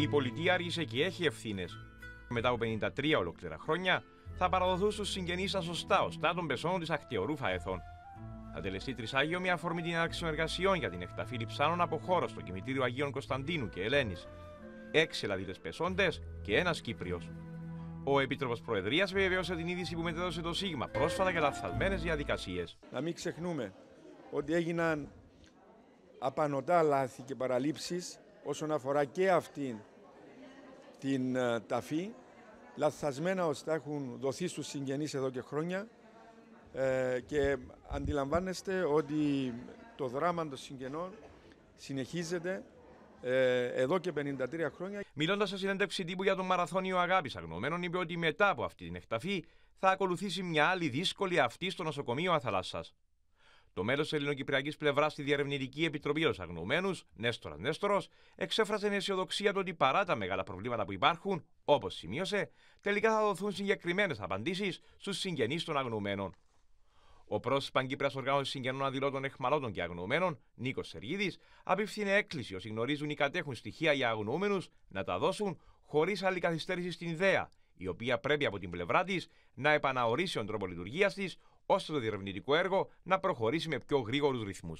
Η πολιτεία αργήσε και έχει ευθύνες. Μετά από 53 ολόκληρα χρόνια θα παραδοθούν στους συγγενείς σας σωστά ω των πεσών της Ακτιορούφα Εθών. Θα τελεστεί τρισάγιο μια αφορμή την έναρξη εργασιών για την εκταφή λιψάνων από χώρο στο κημητήριο Αγίων Κωνσταντίνου και Ελένης. Έξι ελαδίτε πεσόντες και ένας Κύπριος. Ο Επίτροπος Προεδρίας βεβαίωσε την είδηση που μετέδωσε το ΣΥΓΜΑ πρόσφατα για λαθασμένες διαδικασίες. Να μην ξεχνούμε ότι έγιναν απανοτά λάθη και παραλήψεις όσον αφορά και αυτήν την ε, ταφή. Λαθασμένα ώστε έχουν δοθεί στους συγγενείς εδώ και χρόνια ε, και αντιλαμβάνεστε ότι το δράμα των συγγενών συνεχίζεται ε, εδώ και 53 χρόνια. Μιλώντας σε συνέντευξη τύπου για τον Μαραθώνιο Αγάπης Αγνωμένων, είπε ότι μετά από αυτή την εκταφή θα ακολουθήσει μια άλλη δύσκολη αυτή στο νοσοκομείο Αθαλάσσας. Το μέλος της ελληνοκυπριακής πλευράς στη Διαρευνητική Επιτροπή Ρωσαγνωμένου, Νέστορας Νέστορος, εξέφρασε την αισιοδοξία του ότι παρά τα μεγάλα προβλήματα που υπάρχουν, όπως σημείωσε, τελικά θα δοθούν συγκεκριμένες απαντήσεις στους συγγενείς των αγνωμένων. Ο πρόσωπο Παγκύπρια Οργάνωση Συγγενών Αδηλώτων Εχμαλώτων και Αγνοωμένων, Νίκος Σεργίδης, απευθύνε έκκληση όσοι γνωρίζουν ή κατέχουν στοιχεία για αγνοούμενους να τα δώσουν χωρίς άλλη καθυστέρηση στην ιδέα, η οποία πρέπει από την πλευρά της να επαναορίσει τον τρόπο λειτουργίας της ώστε το διερευνητικό έργο να προχωρήσει με πιο γρήγορους ρυθμούς.